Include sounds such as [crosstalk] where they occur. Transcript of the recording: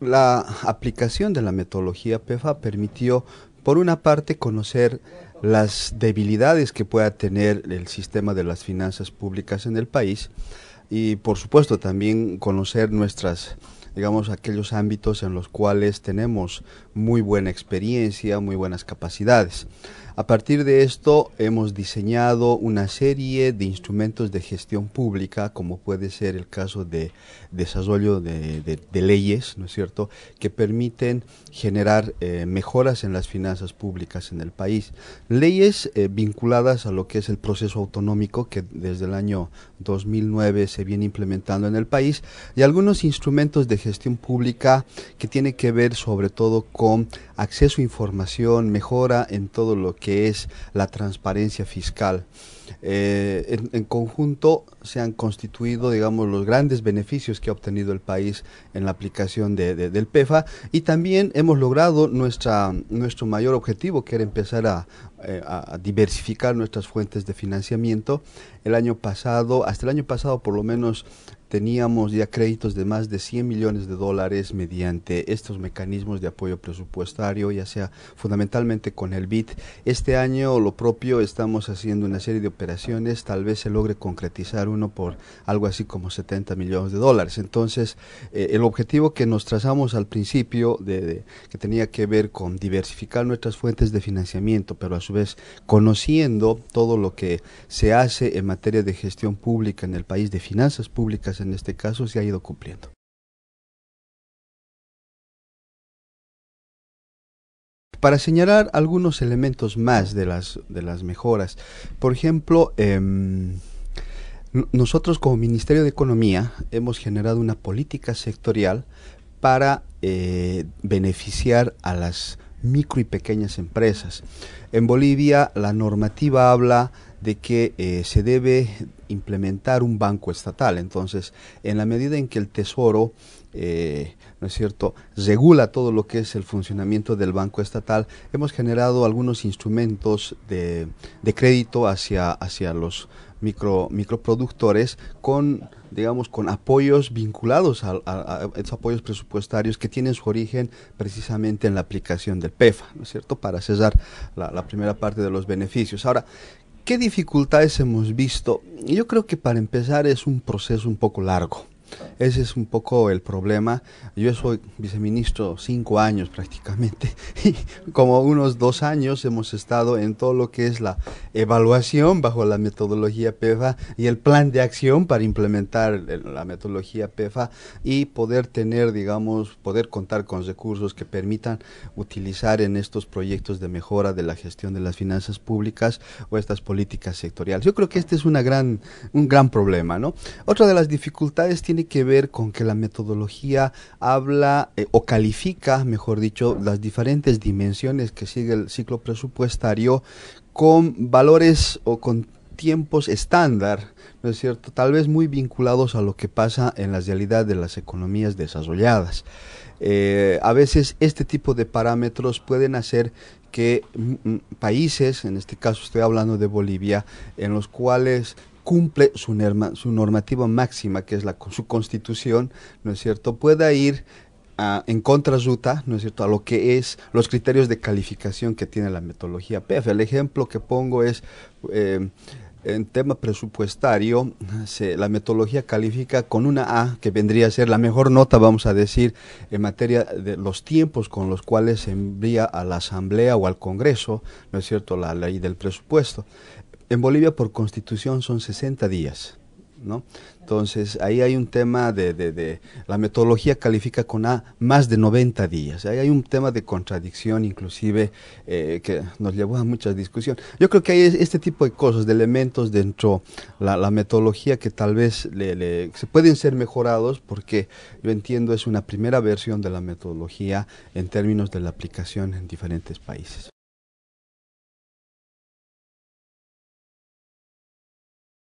La aplicación de la metodología PEFA permitió, por una parte, conocer las debilidades que pueda tener el sistema de las finanzas públicas en el país y, por supuesto, también conocer nuestras digamos, aquellos ámbitos en los cuales tenemos muy buena experiencia, muy buenas capacidades. A partir de esto hemos diseñado una serie de instrumentos de gestión pública, como puede ser el caso de desarrollo de, leyes, ¿no es cierto?, que permiten generar eh, mejoras en las finanzas públicas en el país. Leyes eh, vinculadas a lo que es el proceso autonómico que desde el año 2009 se viene implementando en el país y algunos instrumentos de gestión pública que tiene que ver sobre todo con acceso a información, mejora en todo lo que es la transparencia fiscal. Eh, en, conjunto se han constituido, digamos, los grandes beneficios que ha obtenido el país en la aplicación de, del PEFA y también hemos logrado nuestra, nuestro mayor objetivo, que era empezar eh, a, a diversificar nuestras fuentes de financiamiento. El año pasado, hasta el año pasado por lo menos Teníamos ya créditos de más de 100 millones de dólares mediante estos mecanismos de apoyo presupuestario, ya sea fundamentalmente con el BID. Este año lo propio estamos haciendo una serie de operaciones, tal vez se logre concretizar uno por algo así como 70 millones de dólares. Entonces, eh, el objetivo que nos trazamos al principio, de, que tenía que ver con diversificar nuestras fuentes de financiamiento, pero a su vez conociendo todo lo que se hace en materia de gestión pública en el país, de finanzas públicas, pues, en este caso se ha ido cumpliendo. Para señalar algunos elementos más de las, de las mejoras, por ejemplo, em, nosotros como Ministerio de Economía hemos generado una política sectorial para eh, beneficiar a las micro y pequeñas empresas. En Bolivia la normativa habla de que eh, se debe implementar un banco estatal. Entonces, en la medida en que el Tesoro, eh, ¿no es cierto?, regula todo lo que es el funcionamiento del banco estatal, hemos generado algunos instrumentos de, crédito hacia, hacia los micro, microproductores con digamos, con apoyos vinculados a, esos apoyos presupuestarios que tienen su origen precisamente en la aplicación del PEFA, ¿no es cierto?, para cesar la, la primera parte de los beneficios. Ahora, ¿Qué dificultades hemos visto? Yo creo que para empezar es un proceso un poco largo. Ese es un poco el problema. Yo soy viceministro cinco años prácticamente [laughs] y como unos dos años hemos estado en todo lo que es la evaluación bajo la metodología PEFA y el plan de acción para implementar la metodología PEFA y poder tener, digamos, poder contar con recursos que permitan utilizar en estos proyectos de mejora de la gestión de las finanzas públicas o estas políticas sectoriales. Yo creo que este es un gran problema, ¿no? Otra de las dificultades tiene que ver con que la metodología habla eh, o califica, mejor dicho, las diferentes dimensiones que sigue el ciclo presupuestario con valores o con tiempos estándar, ¿no es cierto? Tal vez muy vinculados a lo que pasa en la realidad de las economías desarrolladas. Eh, a veces este tipo de parámetros pueden hacer que mm, mm, países, en este caso estoy hablando de Bolivia, en los cuales cumple su, normativa máxima, que es la, su constitución, ¿no es cierto?, pueda ir en contrarruta, ¿no es cierto?, a lo que es los criterios de calificación que tiene la metodología PEF. El ejemplo que pongo es... Eh, en tema presupuestario, la metodología califica con una A, que vendría a ser la mejor nota, vamos a decir, en materia de los tiempos con los cuales se envía a la Asamblea o al Congreso, ¿no es cierto?, la ley del presupuesto. En Bolivia por constitución son 60 días, ¿no? Entonces ahí hay un tema de, la metodología califica con a más de 90 días. Ahí hay un tema de contradicción inclusive eh, que nos llevó a mucha discusión. Yo creo que hay este tipo de cosas, de elementos dentro la, la metodología que tal vez se pueden ser mejorados porque yo entiendo es una primera versión de la metodología en términos de la aplicación en diferentes países.